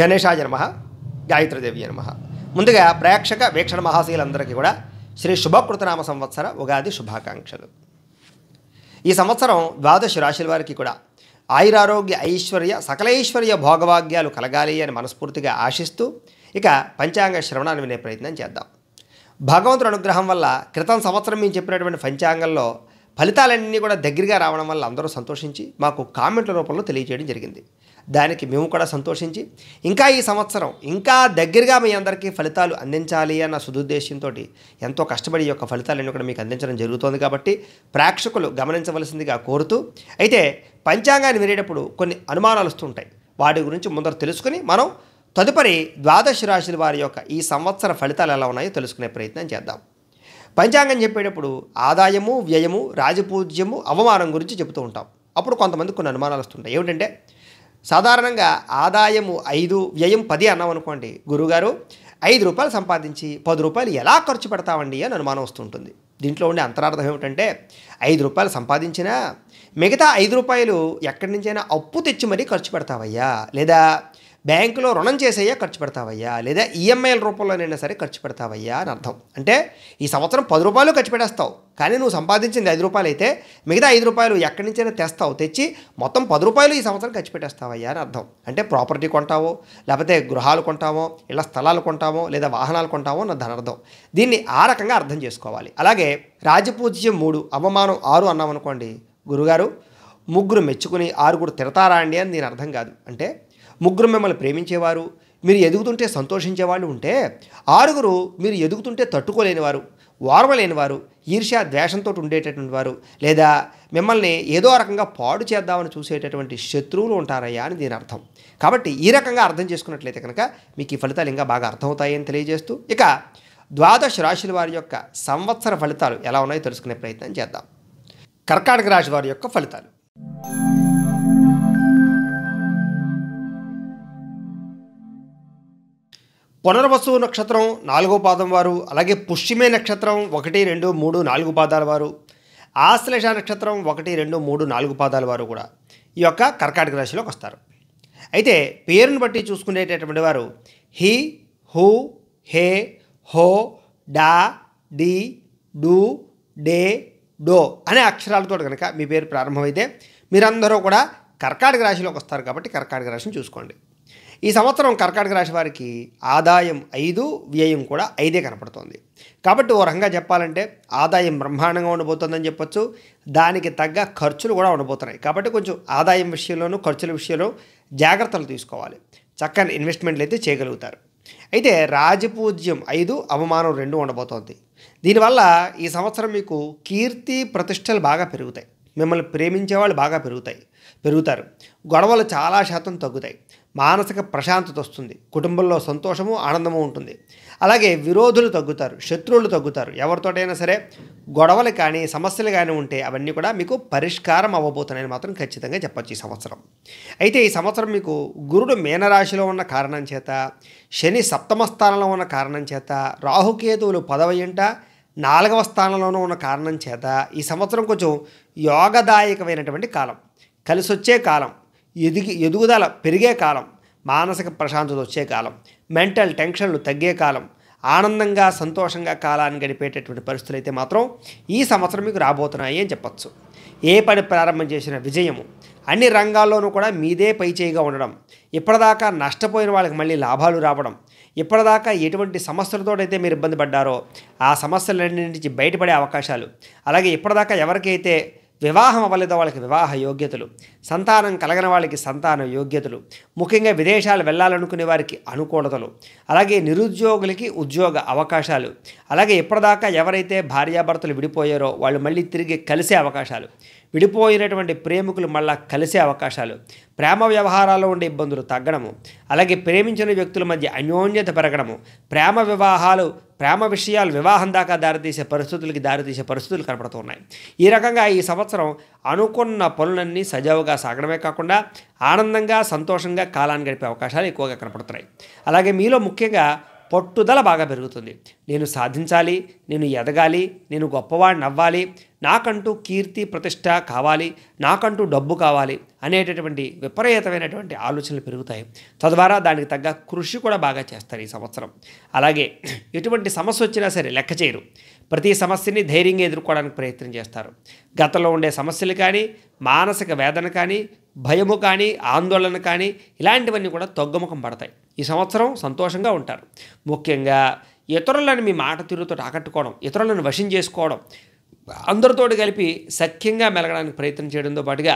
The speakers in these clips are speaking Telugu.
గణేశాయ నమ గాయత్రిదేవి నమ ముందుగా ప్రేక్షక వీక్షణ మహాశీలందరికీ కూడా శ్రీ శుభకృతనామ సంవత్సర ఉగాది శుభాకాంక్షలు ఈ సంవత్సరం ద్వాదశ రాశుల వారికి కూడా ఆయురారోగ్య ఐశ్వర్య సకలైశ్వర్య భోగవాగ్యాలు కలగాలి అని మనస్ఫూర్తిగా ఆశిస్తూ ఇక పంచాంగ శ్రవణాన్ని వినే ప్రయత్నం చేద్దాం భగవంతుడు అనుగ్రహం వల్ల క్రితం సంవత్సరం మేము చెప్పినటువంటి పంచాంగంలో ఫలితాలన్నీ కూడా దగ్గరగా రావడం వల్ల అందరూ సంతోషించి మాకు కామెంట్ల రూపంలో తెలియజేయడం జరిగింది దానికి మేము కూడా సంతోషించి ఇంకా ఈ సంవత్సరం ఇంకా దగ్గరగా మీ అందరికీ ఫలితాలు అందించాలి అన్న సుదుద్దేశంతో ఎంతో కష్టపడి యొక్క ఫలితాలన్నీ కూడా మీకు అందించడం జరుగుతోంది కాబట్టి ప్రేక్షకులు గమనించవలసిందిగా కోరుతూ అయితే పంచాంగాన్ని వినేటప్పుడు కొన్ని అనుమానాలు వస్తుంటాయి వాటి గురించి ముందర తెలుసుకుని మనం తదుపరి ద్వాదశ రాశుల వారి యొక్క ఈ సంవత్సర ఫలితాలు ఎలా ఉన్నాయో తెలుసుకునే ప్రయత్నం చేద్దాం పంచాంగం చెప్పేటప్పుడు ఆదాయము వ్యయము రాజపూజ్యము అవమానం గురించి చెబుతూ ఉంటాం అప్పుడు కొంతమంది కొన్ని అనుమానాలు వస్తుంటాయి ఏమిటంటే సాధారణంగా ఆదాయము ఐదు వ్యయం పది అన్నాం అనుకోండి గురుగారు ఐదు రూపాయలు సంపాదించి పది రూపాయలు ఎలా ఖర్చు పెడతామండి అని అనుమానం వస్తుంటుంది దీంట్లో ఉండే అంతరార్థం ఏమిటంటే ఐదు రూపాయలు సంపాదించినా మిగతా ఐదు రూపాయలు ఎక్కడి నుంచైనా అప్పు తెచ్చి మరీ ఖర్చు పెడతావయ్యా లేదా బ్యాంకులో రుణం చేసేయ్యా ఖర్చు పెడతావయ్యా లేదా ఈఎంఐల రూపంలోనైనా సరే ఖర్చు పెడతావయ్యా అని అర్థం అంటే ఈ సంవత్సరం పది రూపాయలు ఖర్చు పెడేస్తావు కానీ నువ్వు సంపాదించింది ఐదు రూపాయలు అయితే మిగతా ఐదు రూపాయలు ఎక్కడి నుంచైనా తెస్తావు తెచ్చి మొత్తం పది రూపాయలు ఈ సంవత్సరం ఖర్చు పెట్టేస్తావయ్యా అని అర్థం అంటే ప్రాపర్టీ కొంటావో లేకపోతే గృహాలు కొంటామో ఇలా స్థలాలు కొంటామో లేదా వాహనాలు కొంటామో నా ధనార్థం దీన్ని ఆ రకంగా అర్థం చేసుకోవాలి అలాగే రాజపూజ్యం మూడు అవమానం ఆరు అన్నాం అనుకోండి గురుగారు ముగ్గురు మెచ్చుకుని ఆరుగురు తిడతారా అండి అని దీని అర్థం కాదు అంటే ముగ్గురు మిమ్మల్ని ప్రేమించేవారు మీరు ఎదుగుతుంటే సంతోషించేవాళ్ళు ఉంటే ఆరుగురు మీరు ఎదుగుతుంటే తట్టుకోలేనివారు ఓర్వలేనివారు ఈర్ష్య ద్వేషంతో ఉండేటటువంటి వారు లేదా మిమ్మల్ని ఏదో రకంగా పాడు చేద్దామని చూసేటటువంటి శత్రువులు ఉంటారయ్యా అని దీని అర్థం కాబట్టి ఈ రకంగా అర్థం చేసుకున్నట్లయితే కనుక మీకు ఈ ఫలితాలు ఇంకా బాగా అర్థమవుతాయని తెలియజేస్తూ ఇక ద్వాదశ రాశుల వారి యొక్క సంవత్సర ఫలితాలు ఎలా ఉన్నాయో తెలుసుకునే ప్రయత్నం చేద్దాం కర్కాటక రాశి వారి యొక్క ఫలితాలు పునర్వసు నక్షత్రం నాలుగో పాదం వారు అలాగే పుష్యమే నక్షత్రం ఒకటి రెండు మూడు నాలుగు పాదాల వారు ఆశ్లేష నక్షత్రం ఒకటి రెండు మూడు నాలుగు పాదాల వారు కూడా ఈ యొక్క కర్కాటక రాశిలోకి వస్తారు అయితే పేరును బట్టి చూసుకునేటటువంటి వారు హి హు హే హో డా డి డు డే డో అనే అక్షరాలతో కనుక మీ పేరు ప్రారంభమైతే మీరందరూ కూడా కర్కాటక రాశిలోకి వస్తారు కాబట్టి కర్కాటక రాశిని చూసుకోండి ఈ సంవత్సరం కర్కాటక రాశి వారికి ఆదాయం ఐదు వ్యయం కూడా ఐదే కనపడుతోంది కాబట్టి ఓ రకంగా చెప్పాలంటే ఆదాయం బ్రహ్మాండంగా ఉండబోతుందని చెప్పొచ్చు దానికి తగ్గ ఖర్చులు కూడా ఉండబోతున్నాయి కాబట్టి కొంచెం ఆదాయం విషయంలోనూ ఖర్చుల విషయంలో జాగ్రత్తలు తీసుకోవాలి చక్కని ఇన్వెస్ట్మెంట్లు అయితే చేయగలుగుతారు అయితే రాజపూజ్యం ఐదు అవమానం రెండు ఉండబోతోంది దీనివల్ల ఈ సంవత్సరం మీకు కీర్తి ప్రతిష్టలు బాగా పెరుగుతాయి మిమ్మల్ని ప్రేమించే వాళ్ళు బాగా పెరుగుతాయి పెరుగుతారు గొడవలు చాలా శాతం తగ్గుతాయి మానసిక ప్రశాంతత వస్తుంది కుటుంబంలో సంతోషము ఆనందము ఉంటుంది అలాగే విరోధులు తగ్గుతారు శత్రువులు తగ్గుతారు ఎవరితోటైనా సరే గొడవలు కానీ సమస్యలు కానీ ఉంటే అవన్నీ కూడా మీకు పరిష్కారం అవ్వబోతున్నాయని మాత్రం ఖచ్చితంగా చెప్పచ్చు ఈ సంవత్సరం అయితే ఈ సంవత్సరం మీకు గురుడు మీనరాశిలో ఉన్న కారణం చేత శని సప్తమ స్థానంలో ఉన్న కారణం చేత రాహుకేతువులు పదవ ఇంట నాలుగవ స్థానంలోనూ ఉన్న కారణం చేత ఈ సంవత్సరం కొంచెం యోగదాయకమైనటువంటి కాలం కలిసొచ్చే కాలం ఎదిగి ఎదుగుదల పెరిగే కాలం మానసిక ప్రశాంతత వచ్చే కాలం మెంటల్ టెన్షన్లు తగ్గే కాలం ఆనందంగా సంతోషంగా కాలాన్ని గడిపేటటువంటి పరిస్థితులు అయితే మాత్రం ఈ సంవత్సరం మీకు రాబోతున్నాయి అని చెప్పచ్చు ఏ పని ప్రారంభం చేసిన విజయము అన్ని రంగాల్లోనూ కూడా మీదే పై చేయిగా ఉండడం ఇప్పటిదాకా నష్టపోయిన వాళ్ళకి మళ్ళీ లాభాలు రావడం ఇప్పటిదాకా ఎటువంటి సమస్యలతోటైతే మీరు ఇబ్బంది పడ్డారో ఆ సమస్యలన్నింటి నుంచి బయటపడే అవకాశాలు అలాగే ఇప్పటిదాకా ఎవరికైతే వివాహం అవ్వలేదు వాళ్ళకి వివాహ యోగ్యతలు సంతానం కలగని వాళ్ళకి సంతాన యోగ్యతలు ముఖ్యంగా విదేశాలు వెళ్ళాలనుకునే వారికి అనుకూలతలు అలాగే నిరుద్యోగులకి ఉద్యోగ అవకాశాలు అలాగే ఇప్పటిదాకా ఎవరైతే భార్యాభర్తలు విడిపోయారో వాళ్ళు మళ్ళీ తిరిగి కలిసే అవకాశాలు విడిపోయినటువంటి ప్రేమికులు మళ్ళా కలిసే అవకాశాలు ప్రేమ వ్యవహారాల్లో ఉండే ఇబ్బందులు తగ్గడము అలాగే ప్రేమించిన వ్యక్తుల మధ్య అన్యోన్యత పెరగడము ప్రేమ వివాహాలు ప్రేమ విషయాలు వివాహం దాకా దారితీసే పరిస్థితులకి దారితీసే పరిస్థితులు కనపడుతున్నాయి ఈ రకంగా ఈ సంవత్సరం అనుకున్న పనులన్నీ సజావుగా సాగడమే కాకుండా ఆనందంగా సంతోషంగా కాలాన్ని గడిపే అవకాశాలు ఎక్కువగా కనపడుతున్నాయి అలాగే మీలో ముఖ్యంగా పట్టుదల బాగా పెరుగుతుంది నేను సాధించాలి నేను ఎదగాలి నేను గొప్పవాడిని అవ్వాలి నాకంటూ కీర్తి ప్రతిష్ట కావాలి నాకంటూ డబ్బు కావాలి అనేటటువంటి విపరీతమైనటువంటి ఆలోచనలు పెరుగుతాయి తద్వారా దానికి తగ్గ కృషి కూడా బాగా చేస్తారు ఈ సంవత్సరం అలాగే ఎటువంటి సమస్య వచ్చినా సరే లెక్క చేయరు ప్రతి సమస్యని ధైర్యంగా ఎదుర్కోవడానికి ప్రయత్నం చేస్తారు గతంలో ఉండే సమస్యలు కానీ మానసిక వేదన కానీ భయము కానీ ఆందోళన కానీ ఇలాంటివన్నీ కూడా తగ్గుముఖం పడతాయి ఈ సంవత్సరం సంతోషంగా ఉంటారు ముఖ్యంగా ఇతరులను మీ మాట తీరుతో ఆకట్టుకోవడం ఇతరులను వశం చేసుకోవడం అందరితో కలిపి సఖ్యంగా మెలగడానికి ప్రయత్నం చేయడంతో పాటుగా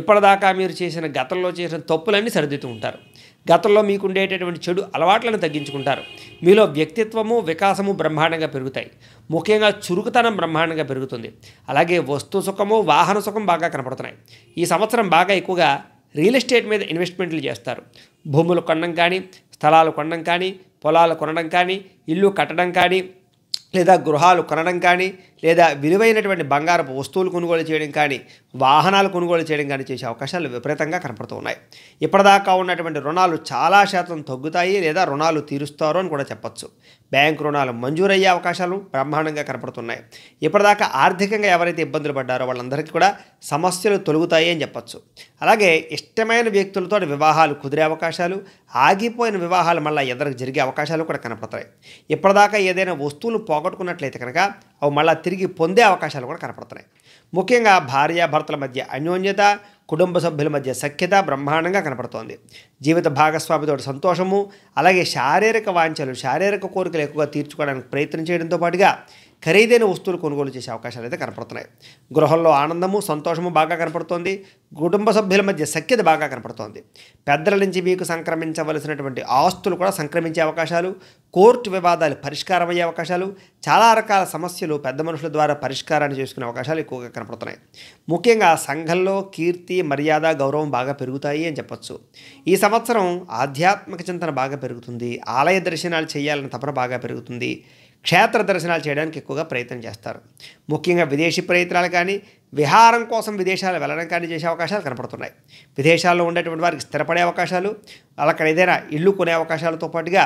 ఇప్పటిదాకా మీరు చేసిన గతంలో చేసిన తప్పులన్నీ ఉంటారు గతంలో మీకుండేటటువంటి చెడు అలవాట్లను తగ్గించుకుంటారు మీలో వ్యక్తిత్వము వికాసము బ్రహ్మాండంగా పెరుగుతాయి ముఖ్యంగా చురుకుతనం బ్రహ్మాండంగా పెరుగుతుంది అలాగే వస్తు సుఖము వాహన సుఖం బాగా కనపడుతున్నాయి ఈ సంవత్సరం బాగా ఎక్కువగా రియల్ ఎస్టేట్ మీద ఇన్వెస్ట్మెంట్లు చేస్తారు భూములు కొనడం కానీ స్థలాలు కొనడం కానీ పొలాలు కొనడం కానీ ఇల్లు కట్టడం కానీ లేదా గృహాలు కొనడం కానీ లేదా విలువైనటువంటి బంగారపు వస్తువులు కొనుగోలు చేయడం కానీ వాహనాలు కొనుగోలు చేయడం కానీ చేసే అవకాశాలు విపరీతంగా కనపడుతూ ఉన్నాయి ఇప్పటిదాకా ఉన్నటువంటి రుణాలు చాలా శాతం తగ్గుతాయి లేదా రుణాలు తీరుస్తారు అని కూడా చెప్పచ్చు బ్యాంకు రుణాలు మంజూరయ్యే అవకాశాలు బ్రహ్మాండంగా కనపడుతున్నాయి ఇప్పటిదాకా ఆర్థికంగా ఎవరైతే ఇబ్బందులు పడ్డారో వాళ్ళందరికీ కూడా సమస్యలు తొలుగుతాయి అని చెప్పచ్చు అలాగే ఇష్టమైన వ్యక్తులతో వివాహాలు కుదిరే అవకాశాలు ఆగిపోయిన వివాహాలు మళ్ళీ ఎదురు జరిగే అవకాశాలు కూడా కనపడతాయి ఇప్పటిదాకా ఏదైనా వస్తువులు పోగొట్టుకున్నట్లయితే కనుక అవి మళ్ళీ తిరిగి పొందే అవకాశాలు కూడా కనపడుతున్నాయి ముఖ్యంగా భార్యాభర్తల మధ్య అన్యోన్యత కుటుంబ సభ్యుల మధ్య సఖ్యత బ్రహ్మాండంగా కనపడుతోంది జీవిత భాగస్వామితో సంతోషము అలాగే శారీరక వాంఛలు శారీరక కోరికలు ఎక్కువగా తీర్చుకోవడానికి ప్రయత్నం చేయడంతో పాటుగా ఖరీదైన వస్తువులు కొనుగోలు చేసే అవకాశాలు అయితే కనపడుతున్నాయి గృహంలో ఆనందము సంతోషము బాగా కనపడుతోంది కుటుంబ సభ్యుల మధ్య సఖ్యత బాగా కనపడుతోంది పెద్దల నుంచి మీకు సంక్రమించవలసినటువంటి ఆస్తులు కూడా సంక్రమించే అవకాశాలు కోర్టు వివాదాలు పరిష్కారం అయ్యే అవకాశాలు చాలా రకాల సమస్యలు పెద్ద మనుషుల ద్వారా పరిష్కారాన్ని చేసుకునే అవకాశాలు ఎక్కువగా కనపడుతున్నాయి ముఖ్యంగా సంఘంలో కీర్తి మర్యాద గౌరవం బాగా పెరుగుతాయి అని చెప్పచ్చు ఈ సంవత్సరం ఆధ్యాత్మిక చింతన బాగా పెరుగుతుంది ఆలయ దర్శనాలు చేయాలని తపన బాగా పెరుగుతుంది క్షేత్ర దర్శనాలు చేయడానికి ఎక్కువగా ప్రయత్నం చేస్తారు ముఖ్యంగా విదేశీ ప్రయత్నాలు కానీ విహారం కోసం విదేశాలు వెళ్ళడం కానీ చేసే అవకాశాలు కనపడుతున్నాయి విదేశాల్లో ఉండేటువంటి వారికి స్థిరపడే అవకాశాలు అక్కడ ఏదైనా ఇల్లు కొనే అవకాశాలతో పాటుగా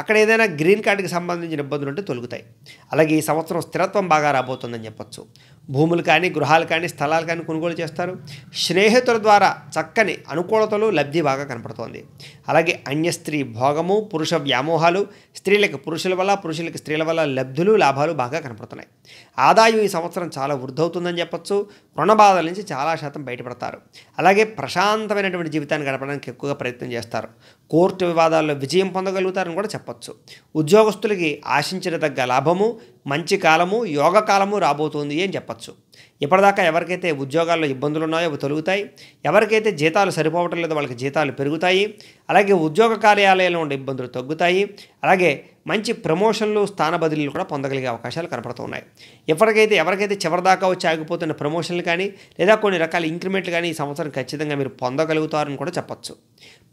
అక్కడ ఏదైనా గ్రీన్ కార్డుకి సంబంధించిన ఇబ్బందులు ఉంటే తొలుగుతాయి అలాగే ఈ సంవత్సరం స్థిరత్వం బాగా రాబోతుందని చెప్పొచ్చు భూములు కానీ గృహాలు కానీ స్థలాలు కానీ కొనుగోలు చేస్తారు స్నేహితుల ద్వారా చక్కని అనుకూలతలు లబ్ధి బాగా కనపడుతోంది అలాగే అన్య స్త్రీ భోగము పురుష వ్యామోహాలు స్త్రీలకు పురుషుల వల్ల పురుషులకు స్త్రీల వల్ల లబ్ధులు లాభాలు బాగా కనపడుతున్నాయి ఆదాయం ఈ సంవత్సరం చాలా వృద్ధవుతుందని రుణ బాధల నుంచి చాలా శాతం బయటపడతారు అలాగే ప్రశాంతమైనటువంటి జీవితాన్ని గడపడానికి ఎక్కువగా ప్రయత్నం చేస్తారు కోర్టు వివాదాల్లో విజయం పొందగలుగుతారని కూడా చెప్పచ్చు ఉద్యోగస్తులకి ఆశించిన తగ్గ లాభము మంచి కాలము యోగ కాలము రాబోతుంది అని చెప్పచ్చు ఇప్పటిదాకా ఎవరికైతే ఉద్యోగాల్లో ఇబ్బందులు ఉన్నాయో అవి తొలుగుతాయి ఎవరికైతే జీతాలు సరిపోవటం లేదో వాళ్ళకి జీతాలు పెరుగుతాయి అలాగే ఉద్యోగ కార్యాలయాల్లో ఉండే ఇబ్బందులు తగ్గుతాయి అలాగే మంచి ప్రమోషన్లు స్థాన బదిలీలు కూడా పొందగలిగే అవకాశాలు కనపడుతున్నాయి ఇప్పటికైతే ఎవరికైతే చివరిదాకా వచ్చి ఆగిపోతున్న ప్రమోషన్లు కానీ లేదా కొన్ని రకాల ఇంక్రిమెంట్లు కానీ ఈ సంవత్సరం ఖచ్చితంగా మీరు పొందగలుగుతారని కూడా చెప్పచ్చు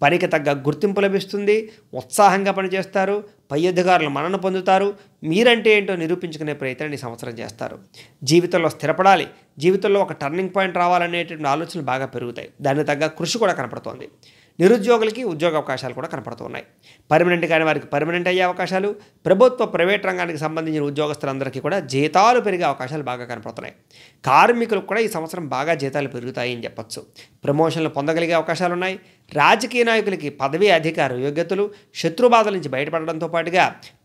పనికి తగ్గ గుర్తింపు లభిస్తుంది ఉత్సాహంగా పనిచేస్తారు పై అధికారులు మనను పొందుతారు మీరంటే ఏంటో నిరూపించుకునే ప్రయత్నాన్ని సంవత్సరం చేస్తారు జీవితంలో స్థిరపడాలి జీవితంలో ఒక టర్నింగ్ పాయింట్ రావాలనేటువంటి ఆలోచనలు బాగా పెరుగుతాయి దాన్ని తగ్గ కృషి కూడా కనపడుతోంది నిరుద్యోగులకి ఉద్యోగ అవకాశాలు కూడా కనపడుతున్నాయి పర్మనెంట్ కాని వారికి పర్మనెంట్ అయ్యే అవకాశాలు ప్రభుత్వ ప్రైవేట్ రంగానికి సంబంధించిన ఉద్యోగస్తులందరికీ కూడా జీతాలు పెరిగే అవకాశాలు బాగా కనపడుతున్నాయి కార్మికులకు కూడా ఈ సంవత్సరం బాగా జీతాలు పెరుగుతాయని చెప్పచ్చు ప్రమోషన్లు పొందగలిగే అవకాశాలు ఉన్నాయి రాజకీయ నాయకులకి పదవి అధికార యోగ్యతలు శత్రుబాధల నుంచి బయటపడడంతో పాటుగా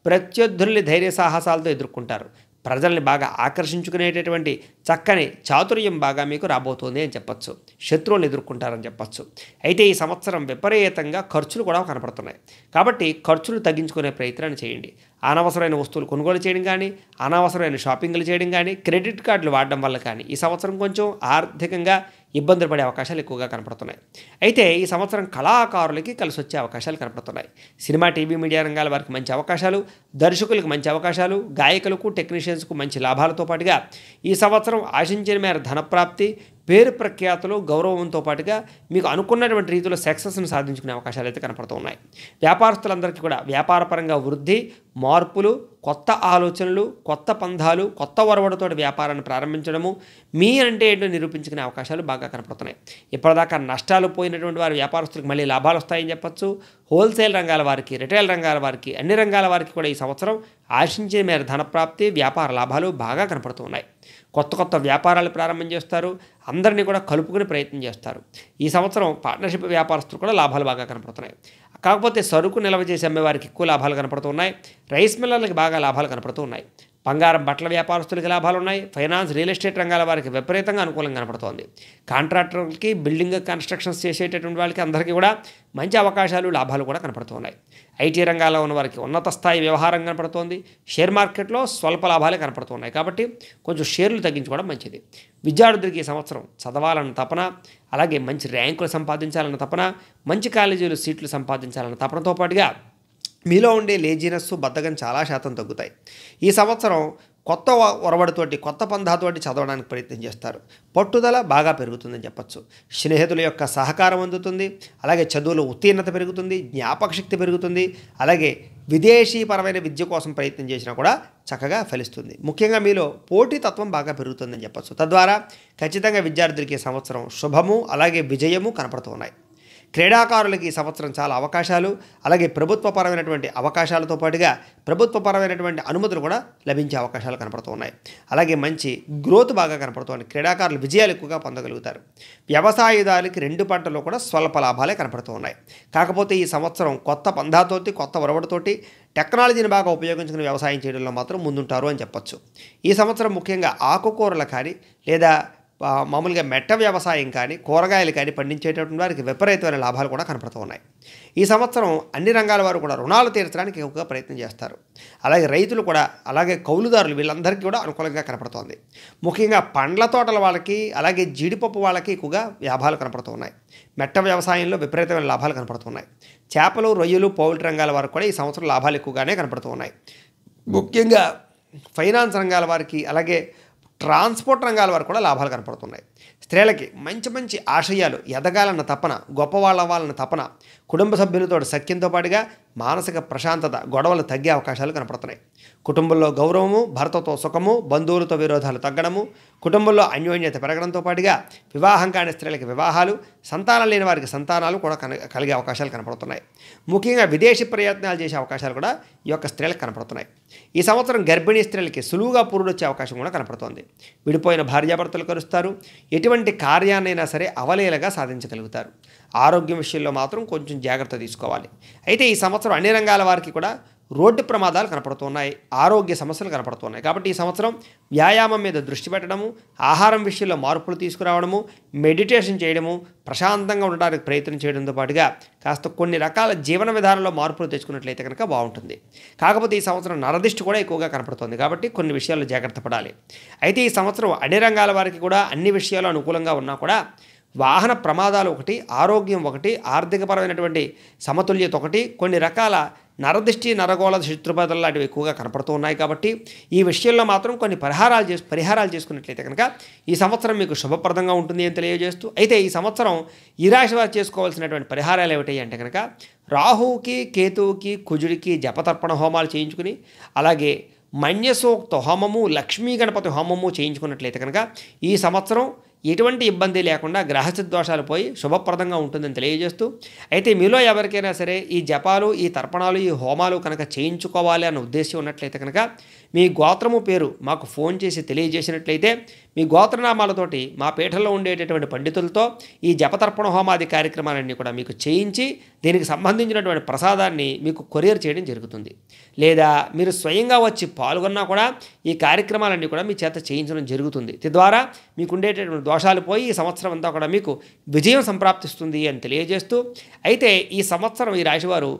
ప్రత్యర్థుల్ని ధైర్య సాహసాలతో ఎదుర్కొంటారు ప్రజల్ని బాగా ఆకర్షించుకునేటటువంటి చక్కని చాతుర్యం బాగా మీకు రాబోతోంది అని చెప్పచ్చు శత్రువులు ఎదుర్కొంటారని చెప్పచ్చు అయితే ఈ సంవత్సరం విపరీతంగా ఖర్చులు కూడా కనపడుతున్నాయి కాబట్టి ఖర్చులు తగ్గించుకునే ప్రయత్నాన్ని చేయండి అనవసరమైన వస్తువులు కొనుగోలు చేయడం కానీ అనవసరమైన షాపింగ్లు చేయడం కానీ క్రెడిట్ కార్డులు వాడడం వల్ల కానీ ఈ సంవత్సరం కొంచెం ఆర్థికంగా ఇబ్బందులు పడే అవకాశాలు ఎక్కువగా కనపడుతున్నాయి అయితే ఈ సంవత్సరం కళాకారులకి కలిసి వచ్చే అవకాశాలు కనపడుతున్నాయి సినిమా టీవీ మీడియా రంగాల వారికి మంచి అవకాశాలు దర్శకులకు మంచి అవకాశాలు గాయకులకు టెక్నీషియన్స్కు మంచి లాభాలతో పాటుగా ఈ సంవత్సరం ఆశించిన మేర ధనప్రాప్తి పేరు ప్రఖ్యాతులు గౌరవంతో పాటుగా మీకు అనుకున్నటువంటి రీతిలో సక్సెస్ను సాధించుకునే అవకాశాలు అయితే కనపడుతూ ఉన్నాయి వ్యాపారస్తులందరికీ కూడా వ్యాపారపరంగా వృద్ధి మార్పులు కొత్త ఆలోచనలు కొత్త పంధాలు కొత్త ఒరవడితో వ్యాపారాన్ని ప్రారంభించడము మీ అంటే ఏంటో నిరూపించుకునే అవకాశాలు బాగా కనపడుతున్నాయి ఇప్పటిదాకా నష్టాలు పోయినటువంటి వారి వ్యాపారస్తులకు మళ్ళీ లాభాలు వస్తాయని చెప్పచ్చు హోల్సేల్ రంగాల వారికి రిటైల్ రంగాల వారికి అన్ని రంగాల వారికి కూడా ఈ సంవత్సరం ఆశించే మేర ధనప్రాప్తి వ్యాపార లాభాలు బాగా కనపడుతున్నాయి కొత్త కొత్త వ్యాపారాలు ప్రారంభం చేస్తారు అందరినీ కూడా కలుపుకునే ప్రయత్నం చేస్తారు ఈ సంవత్సరం పార్ట్నర్షిప్ వ్యాపారస్తులు కూడా లాభాలు బాగా కనపడుతున్నాయి కాకపోతే సరుకు నిల్వ చేసి అమ్మేవారికి ఎక్కువ లాభాలు కనపడుతున్నాయి రైస్ మిల్లర్లకి బాగా లాభాలు కనపడుతున్నాయి బంగారం బట్టల వ్యాపారస్తులకి లాభాలు ఉన్నాయి ఫైనాన్స్ రియల్ ఎస్టేట్ రంగాల వారికి విపరీతంగా అనుకూలంగా కనపడుతోంది కాంట్రాక్టర్లకి బిల్డింగ్ కన్స్ట్రక్షన్స్ చేసేటటువంటి వాళ్ళకి అందరికీ కూడా మంచి అవకాశాలు లాభాలు కూడా కనపడుతున్నాయి ఐటీ రంగాల్లో ఉన్న వారికి ఉన్నత స్థాయి వ్యవహారం కనపడుతోంది షేర్ మార్కెట్లో స్వల్ప లాభాలే కనపడుతున్నాయి కాబట్టి కొంచెం షేర్లు తగ్గించుకోవడం మంచిది విద్యార్థులకి ఈ సంవత్సరం చదవాలన్న తపన అలాగే మంచి ర్యాంకులు సంపాదించాలన్న తపన మంచి కాలేజీలు సీట్లు సంపాదించాలన్న తపనతో పాటుగా మీలో ఉండే లేజినెస్ బద్ధకం చాలా శాతం తగ్గుతాయి ఈ సంవత్సరం కొత్త ఒరవడితోటి కొత్త పంధాతోటి చదవడానికి ప్రయత్నం చేస్తారు పట్టుదల బాగా పెరుగుతుందని చెప్పచ్చు స్నేహితుల యొక్క సహకారం అందుతుంది అలాగే చదువులో ఉత్తీర్ణత పెరుగుతుంది జ్ఞాపక శక్తి పెరుగుతుంది అలాగే విదేశీపరమైన విద్య కోసం ప్రయత్నం చేసినా కూడా చక్కగా ఫలిస్తుంది ముఖ్యంగా మీలో పోటీతత్వం బాగా పెరుగుతుందని చెప్పచ్చు తద్వారా ఖచ్చితంగా విద్యార్థులకి సంవత్సరం శుభము అలాగే విజయము కనపడుతున్నాయి క్రీడాకారులకి ఈ సంవత్సరం చాలా అవకాశాలు అలాగే ప్రభుత్వపరమైనటువంటి అవకాశాలతో పాటుగా ప్రభుత్వపరమైనటువంటి అనుమతులు కూడా లభించే అవకాశాలు ఉన్నాయి అలాగే మంచి గ్రోత్ బాగా కనపడుతుంది క్రీడాకారులు విజయాలు ఎక్కువగా పొందగలుగుతారు వ్యవసాయదారులకి రెండు పంటలు కూడా స్వల్ప లాభాలే కనపడుతూ ఉన్నాయి కాకపోతే ఈ సంవత్సరం కొత్త పంధాతోటి కొత్త ఒరవడితోటి టెక్నాలజీని బాగా ఉపయోగించుకుని వ్యవసాయం చేయడంలో మాత్రం ముందుంటారు అని చెప్పచ్చు ఈ సంవత్సరం ముఖ్యంగా ఆకుకూరల కానీ లేదా మామూలుగా మెట్ట వ్యవసాయం కానీ కూరగాయలు కానీ పండించేటటువంటి వారికి విపరీతమైన లాభాలు కూడా కనపడుతూ ఉన్నాయి ఈ సంవత్సరం అన్ని రంగాల వారు కూడా రుణాలు తీర్చడానికి ఎక్కువగా ప్రయత్నం చేస్తారు అలాగే రైతులు కూడా అలాగే కౌలుదారులు వీళ్ళందరికీ కూడా అనుకూలంగా కనపడుతోంది ముఖ్యంగా పండ్ల తోటల వాళ్ళకి అలాగే జీడిపప్పు వాళ్ళకి ఎక్కువగా లాభాలు కనపడుతూ ఉన్నాయి మెట్ట వ్యవసాయంలో విపరీతమైన లాభాలు కనపడుతున్నాయి చేపలు రొయ్యలు పౌల్ట్రీ రంగాల వారికి కూడా ఈ సంవత్సరం లాభాలు ఎక్కువగానే కనపడుతూ ఉన్నాయి ముఖ్యంగా ఫైనాన్స్ రంగాల వారికి అలాగే ట్రాన్స్పోర్ట్ రంగాల వారు కూడా లాభాలు కనపడుతున్నాయి స్త్రీలకి మంచి మంచి ఆశయాలు ఎదగాలన్న తపన గొప్పవాళ్ళ వాళ్ళని తపన కుటుంబ సభ్యులతో సఖ్యంతో పాటుగా మానసిక ప్రశాంతత గొడవలు తగ్గే అవకాశాలు కనపడుతున్నాయి కుటుంబంలో గౌరవము భర్తతో సుఖము బంధువులతో విరోధాలు తగ్గడము కుటుంబంలో అన్యోన్యత పెరగడంతో పాటుగా వివాహం కాని స్త్రీలకి వివాహాలు సంతానం లేని వారికి సంతానాలు కూడా కలిగే అవకాశాలు కనపడుతున్నాయి ముఖ్యంగా విదేశీ ప్రయత్నాలు చేసే అవకాశాలు కూడా ఈ యొక్క స్త్రీలకు కనపడుతున్నాయి ఈ సంవత్సరం గర్భిణీ స్త్రీలకి సులువుగా పురుడొచ్చే అవకాశం కూడా కనపడుతోంది విడిపోయిన భార్యాభర్తలు కలుస్తారు ఎటువంటి కార్యాన్నైనా సరే అవలేలగా సాధించగలుగుతారు ఆరోగ్యం విషయంలో మాత్రం కొంచెం జాగ్రత్త తీసుకోవాలి అయితే ఈ సంవత్సరం అన్ని రంగాల వారికి కూడా రోడ్డు ప్రమాదాలు కనపడుతున్నాయి ఆరోగ్య సమస్యలు కనపడుతున్నాయి కాబట్టి ఈ సంవత్సరం వ్యాయామం మీద దృష్టి పెట్టడము ఆహారం విషయంలో మార్పులు తీసుకురావడము మెడిటేషన్ చేయడము ప్రశాంతంగా ఉండడానికి ప్రయత్నం చేయడంతో పాటుగా కాస్త కొన్ని రకాల జీవన విధానంలో మార్పులు తెచ్చుకున్నట్లయితే కనుక బాగుంటుంది కాకపోతే ఈ సంవత్సరం నరదిష్టి కూడా ఎక్కువగా కనపడుతుంది కాబట్టి కొన్ని విషయాల్లో జాగ్రత్త పడాలి అయితే ఈ సంవత్సరం అన్ని రంగాల వారికి కూడా అన్ని విషయాలు అనుకూలంగా ఉన్నా కూడా వాహన ప్రమాదాలు ఒకటి ఆరోగ్యం ఒకటి ఆర్థికపరమైనటువంటి సమతుల్యత ఒకటి కొన్ని రకాల నరదృష్టి నరగోళ శత్రుబాధలు లాంటివి ఎక్కువగా కనపడుతూ ఉన్నాయి కాబట్టి ఈ విషయంలో మాత్రం కొన్ని పరిహారాలు చేసు పరిహారాలు చేసుకున్నట్లయితే కనుక ఈ సంవత్సరం మీకు శుభప్రదంగా ఉంటుంది అని తెలియజేస్తూ అయితే ఈ సంవత్సరం ఈ రాశి వారు చేసుకోవాల్సినటువంటి పరిహారాలు ఏమిటి అంటే కనుక రాహువుకి కేతువుకి కుజుడికి జపతర్పణ హోమాలు చేయించుకుని అలాగే మన్యసోక్త హోమము లక్ష్మీ గణపతి హోమము చేయించుకున్నట్లయితే కనుక ఈ సంవత్సరం ఎటువంటి ఇబ్బంది లేకుండా గ్రహస్థ దోషాలు పోయి శుభప్రదంగా ఉంటుందని తెలియజేస్తూ అయితే మీలో ఎవరికైనా సరే ఈ జపాలు ఈ తర్పణాలు ఈ హోమాలు కనుక చేయించుకోవాలి అన్న ఉద్దేశం ఉన్నట్లయితే కనుక మీ గోత్రము పేరు మాకు ఫోన్ చేసి తెలియజేసినట్లయితే మీ గోత్రనామాలతోటి మా పీఠంలో ఉండేటటువంటి పండితులతో ఈ జపతర్పణ హోమాది కార్యక్రమాలన్నీ కూడా మీకు చేయించి దీనికి సంబంధించినటువంటి ప్రసాదాన్ని మీకు కొరియర్ చేయడం జరుగుతుంది లేదా మీరు స్వయంగా వచ్చి పాల్గొన్నా కూడా ఈ కార్యక్రమాలన్నీ కూడా మీ చేత చేయించడం జరుగుతుంది తద్వారా మీకు ఉండేటటువంటి దోషాలు పోయి ఈ సంవత్సరం అంతా కూడా మీకు విజయం సంప్రాప్తిస్తుంది అని తెలియజేస్తూ అయితే ఈ సంవత్సరం ఈ రాశివారు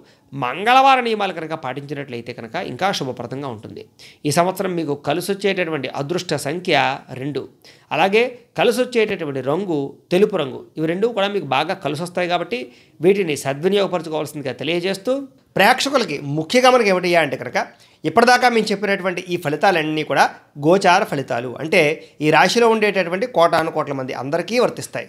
మంగళవార నియమాలు కనుక పాటించినట్లయితే కనుక ఇంకా శుభప్రదంగా ఉంటుంది ఈ సంవత్సరం మీకు వచ్చేటటువంటి అదృష్ట సంఖ్య రెండు అలాగే వచ్చేటటువంటి రంగు తెలుపు రంగు ఇవి రెండు కూడా మీకు బాగా వస్తాయి కాబట్టి వీటిని సద్వినియోగపరచుకోవాల్సిందిగా తెలియజేస్తూ ప్రేక్షకులకి ముఖ్య మనకి ఏమిటయ్యా అంటే కనుక ఇప్పటిదాకా మేము చెప్పినటువంటి ఈ ఫలితాలన్నీ కూడా గోచార ఫలితాలు అంటే ఈ రాశిలో ఉండేటటువంటి కోటాను కోట్ల మంది అందరికీ వర్తిస్తాయి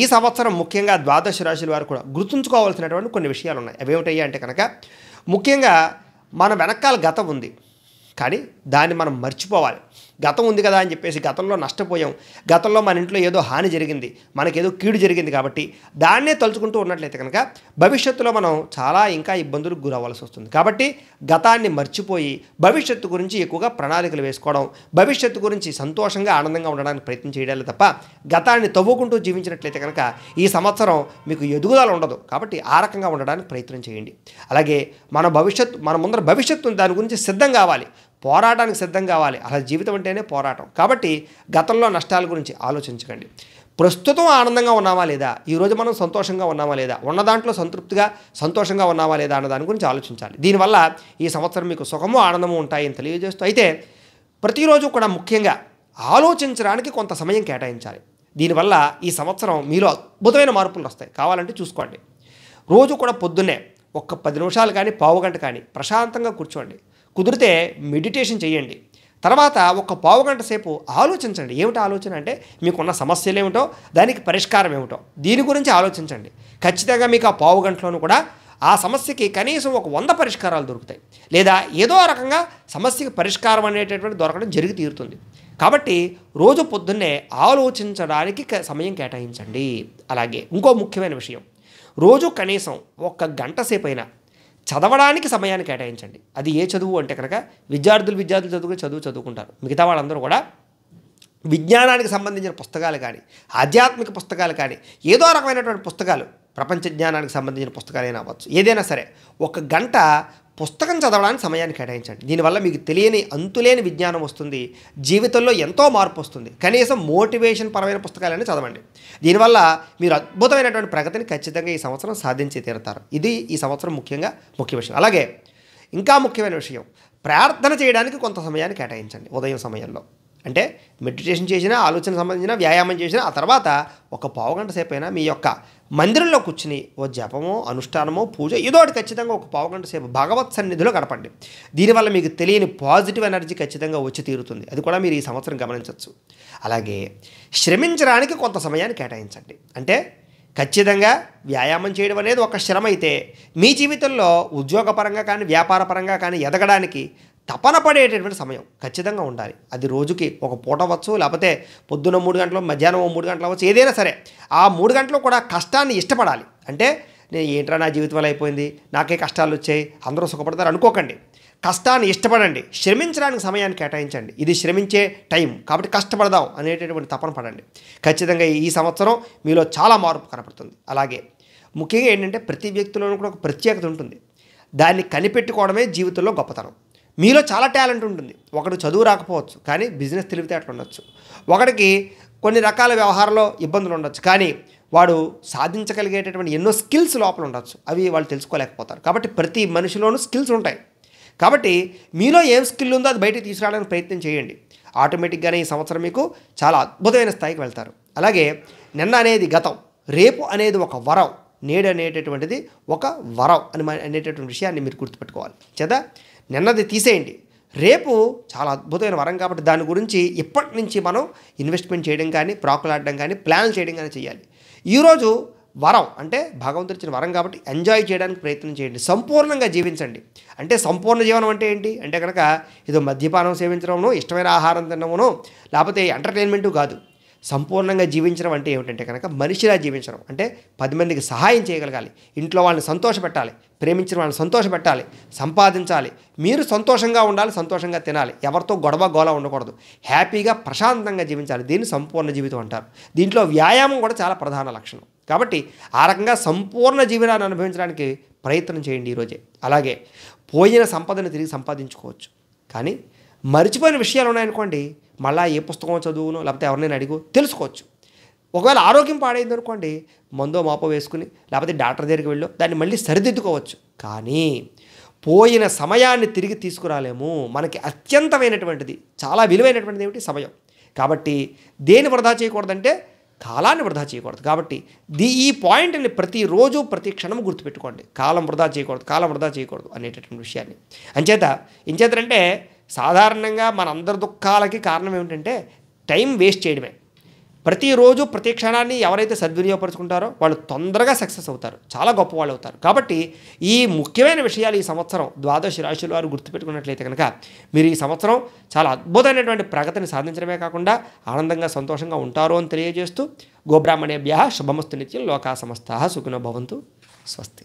ఈ సంవత్సరం ముఖ్యంగా ద్వాదశ రాశుల వారు కూడా గుర్తుంచుకోవాల్సినటువంటి కొన్ని విషయాలు ఉన్నాయి అవి ఏమిటయ్యా అంటే కనుక ముఖ్యంగా మన వెనకాల గతం ఉంది కానీ దాన్ని మనం మర్చిపోవాలి గతం ఉంది కదా అని చెప్పేసి గతంలో నష్టపోయాం గతంలో మన ఇంట్లో ఏదో హాని జరిగింది మనకేదో కీడు జరిగింది కాబట్టి దాన్నే తలుచుకుంటూ ఉన్నట్లయితే కనుక భవిష్యత్తులో మనం చాలా ఇంకా ఇబ్బందులకు గురవ్వాల్సి వస్తుంది కాబట్టి గతాన్ని మర్చిపోయి భవిష్యత్తు గురించి ఎక్కువగా ప్రణాళికలు వేసుకోవడం భవిష్యత్తు గురించి సంతోషంగా ఆనందంగా ఉండడానికి ప్రయత్నం చేయడాలి తప్ప గతాన్ని తవ్వుకుంటూ జీవించినట్లయితే కనుక ఈ సంవత్సరం మీకు ఎదుగుదల ఉండదు కాబట్టి ఆ రకంగా ఉండడానికి ప్రయత్నం చేయండి అలాగే మన భవిష్యత్తు మన ముందర భవిష్యత్తు దాని గురించి సిద్ధం కావాలి పోరాటానికి సిద్ధం కావాలి అలా జీవితం అంటేనే పోరాటం కాబట్టి గతంలో నష్టాల గురించి ఆలోచించకండి ప్రస్తుతం ఆనందంగా ఉన్నామా లేదా ఈరోజు మనం సంతోషంగా ఉన్నామా లేదా ఉన్న దాంట్లో సంతృప్తిగా సంతోషంగా ఉన్నామా లేదా అన్న దాని గురించి ఆలోచించాలి దీనివల్ల ఈ సంవత్సరం మీకు సుఖము ఆనందము ఉంటాయని తెలియజేస్తూ అయితే ప్రతిరోజు కూడా ముఖ్యంగా ఆలోచించడానికి కొంత సమయం కేటాయించాలి దీనివల్ల ఈ సంవత్సరం మీలో అద్భుతమైన మార్పులు వస్తాయి కావాలంటే చూసుకోండి రోజు కూడా పొద్దున్నే ఒక్క పది నిమిషాలు కానీ పావు గంట కానీ ప్రశాంతంగా కూర్చోండి కుదిరితే మెడిటేషన్ చేయండి తర్వాత ఒక పావు గంట సేపు ఆలోచించండి ఏమిటి ఆలోచన అంటే మీకున్న సమస్యలు ఏమిటో దానికి పరిష్కారం ఏమిటో దీని గురించి ఆలోచించండి ఖచ్చితంగా మీకు ఆ పావు గంటలోనూ కూడా ఆ సమస్యకి కనీసం ఒక వంద పరిష్కారాలు దొరుకుతాయి లేదా ఏదో రకంగా సమస్యకి పరిష్కారం అనేటటువంటి దొరకడం జరిగి తీరుతుంది కాబట్టి రోజు పొద్దున్నే ఆలోచించడానికి సమయం కేటాయించండి అలాగే ఇంకో ముఖ్యమైన విషయం రోజు కనీసం ఒక గంట సేపు అయినా చదవడానికి సమయాన్ని కేటాయించండి అది ఏ చదువు అంటే కనుక విద్యార్థులు విద్యార్థులు చదువుకుని చదువు చదువుకుంటారు మిగతా వాళ్ళందరూ కూడా విజ్ఞానానికి సంబంధించిన పుస్తకాలు కానీ ఆధ్యాత్మిక పుస్తకాలు కానీ ఏదో రకమైనటువంటి పుస్తకాలు ప్రపంచ జ్ఞానానికి సంబంధించిన పుస్తకాలైనా అవ్వచ్చు ఏదైనా సరే ఒక గంట పుస్తకం చదవడానికి సమయాన్ని కేటాయించండి దీనివల్ల మీకు తెలియని అంతులేని విజ్ఞానం వస్తుంది జీవితంలో ఎంతో మార్పు వస్తుంది కనీసం మోటివేషన్ పరమైన పుస్తకాలన్నీ చదవండి దీనివల్ల మీరు అద్భుతమైనటువంటి ప్రగతిని ఖచ్చితంగా ఈ సంవత్సరం సాధించి తీరుతారు ఇది ఈ సంవత్సరం ముఖ్యంగా ముఖ్య విషయం అలాగే ఇంకా ముఖ్యమైన విషయం ప్రార్థన చేయడానికి కొంత సమయాన్ని కేటాయించండి ఉదయం సమయంలో అంటే మెడిటేషన్ చేసినా ఆలోచన సంబంధించిన వ్యాయామం చేసినా ఆ తర్వాత ఒక పావు గంట సేపు అయినా మీ యొక్క మందిరంలో కూర్చుని ఓ జపమో అనుష్ఠానమో పూజ ఏదో ఒకటి ఖచ్చితంగా ఒక పావుగంట సేపు భగవత్ సన్నిధిలో గడపండి దీనివల్ల మీకు తెలియని పాజిటివ్ ఎనర్జీ ఖచ్చితంగా వచ్చి తీరుతుంది అది కూడా మీరు ఈ సంవత్సరం గమనించవచ్చు అలాగే శ్రమించడానికి కొంత సమయాన్ని కేటాయించండి అంటే ఖచ్చితంగా వ్యాయామం చేయడం అనేది ఒక శ్రమ అయితే మీ జీవితంలో ఉద్యోగపరంగా కానీ వ్యాపారపరంగా కానీ ఎదగడానికి తపన పడేటటువంటి సమయం ఖచ్చితంగా ఉండాలి అది రోజుకి ఒక పూట అవ్వచ్చు లేకపోతే పొద్దున్న మూడు గంటలు మధ్యాహ్నం మూడు గంటలు అవ్వచ్చు ఏదైనా సరే ఆ మూడు గంటలు కూడా కష్టాన్ని ఇష్టపడాలి అంటే నేను ఏంట్రా నా జీవితం వల్ల అయిపోయింది నాకే కష్టాలు వచ్చాయి అందరూ సుఖపడతారు అనుకోకండి కష్టాన్ని ఇష్టపడండి శ్రమించడానికి సమయాన్ని కేటాయించండి ఇది శ్రమించే టైం కాబట్టి కష్టపడదాం అనేటటువంటి తపన పడండి ఖచ్చితంగా ఈ సంవత్సరం మీలో చాలా మార్పు కనపడుతుంది అలాగే ముఖ్యంగా ఏంటంటే ప్రతి వ్యక్తిలోనూ కూడా ఒక ప్రత్యేకత ఉంటుంది దాన్ని కనిపెట్టుకోవడమే జీవితంలో గొప్పతనం మీలో చాలా టాలెంట్ ఉంటుంది ఒకడు చదువు రాకపోవచ్చు కానీ బిజినెస్ తెలివితేటలు ఉండొచ్చు ఒకడికి కొన్ని రకాల వ్యవహారంలో ఇబ్బందులు ఉండొచ్చు కానీ వాడు సాధించగలిగేటటువంటి ఎన్నో స్కిల్స్ లోపల ఉండొచ్చు అవి వాళ్ళు తెలుసుకోలేకపోతారు కాబట్టి ప్రతి మనిషిలోనూ స్కిల్స్ ఉంటాయి కాబట్టి మీలో ఏం స్కిల్ ఉందో అది బయటికి తీసుకురావడానికి ప్రయత్నం చేయండి ఆటోమేటిక్గానే ఈ సంవత్సరం మీకు చాలా అద్భుతమైన స్థాయికి వెళ్తారు అలాగే నిన్న అనేది గతం రేపు అనేది ఒక వరం నేడు అనేటటువంటిది ఒక వరం అని అనేటటువంటి విషయాన్ని మీరు గుర్తుపెట్టుకోవాలి చేత నిన్నది తీసేయండి రేపు చాలా అద్భుతమైన వరం కాబట్టి దాని గురించి ఇప్పటి నుంచి మనం ఇన్వెస్ట్మెంట్ చేయడం కానీ ప్రాకులాడడం కానీ ప్లాన్ చేయడం కానీ చేయాలి ఈరోజు వరం అంటే భగవంతుడు ఇచ్చిన వరం కాబట్టి ఎంజాయ్ చేయడానికి ప్రయత్నం చేయండి సంపూర్ణంగా జీవించండి అంటే సంపూర్ణ జీవనం అంటే ఏంటి అంటే కనుక ఏదో మద్యపానం సేవించడమును ఇష్టమైన ఆహారం తినడమును లేకపోతే ఎంటర్టైన్మెంటు కాదు సంపూర్ణంగా జీవించడం అంటే ఏమిటంటే కనుక మనిషిలా జీవించడం అంటే పది మందికి సహాయం చేయగలగాలి ఇంట్లో వాళ్ళని సంతోషపెట్టాలి ప్రేమించిన వాళ్ళని సంతోషపెట్టాలి సంపాదించాలి మీరు సంతోషంగా ఉండాలి సంతోషంగా తినాలి ఎవరితో గొడవ గోల ఉండకూడదు హ్యాపీగా ప్రశాంతంగా జీవించాలి దీన్ని సంపూర్ణ జీవితం అంటారు దీంట్లో వ్యాయామం కూడా చాలా ప్రధాన లక్షణం కాబట్టి ఆ రకంగా సంపూర్ణ జీవనాన్ని అనుభవించడానికి ప్రయత్నం చేయండి ఈరోజే అలాగే పోయిన సంపదను తిరిగి సంపాదించుకోవచ్చు కానీ మర్చిపోయిన విషయాలు ఉన్నాయనుకోండి మళ్ళీ ఏ పుస్తకం చదువును లేకపోతే ఎవరినైనా అడిగు తెలుసుకోవచ్చు ఒకవేళ ఆరోగ్యం పాడైంది అనుకోండి మందో మాపో వేసుకుని లేకపోతే డాక్టర్ దగ్గరికి వెళ్ళు దాన్ని మళ్ళీ సరిదిద్దుకోవచ్చు కానీ పోయిన సమయాన్ని తిరిగి తీసుకురాలేము మనకి అత్యంతమైనటువంటిది చాలా విలువైనటువంటిది ఏమిటి సమయం కాబట్టి దేని వృధా చేయకూడదంటే కాలాన్ని వృధా చేయకూడదు కాబట్టి ది ఈ పాయింట్ని ప్రతిరోజు ప్రతి క్షణం గుర్తుపెట్టుకోండి కాలం వృధా చేయకూడదు కాలం వృధా చేయకూడదు అనేటటువంటి విషయాన్ని అంచేత ఇంచేతంటే సాధారణంగా మన అందరి దుఃఖాలకి కారణం ఏమిటంటే టైం వేస్ట్ చేయడమే ప్రతిరోజు ప్రతి క్షణాన్ని ఎవరైతే సద్వినియోగపరుచుకుంటారో వాళ్ళు తొందరగా సక్సెస్ అవుతారు చాలా గొప్ప వాళ్ళు అవుతారు కాబట్టి ఈ ముఖ్యమైన విషయాలు ఈ సంవత్సరం ద్వాదశ రాశుల వారు గుర్తుపెట్టుకున్నట్లయితే కనుక మీరు ఈ సంవత్సరం చాలా అద్భుతమైనటువంటి ప్రగతిని సాధించడమే కాకుండా ఆనందంగా సంతోషంగా ఉంటారు అని తెలియజేస్తూ గోబ్రాహ్మణేభ్య శుభమస్తు నిత్యం లోకా సమస్త సుఖినో భవంతు స్వస్తి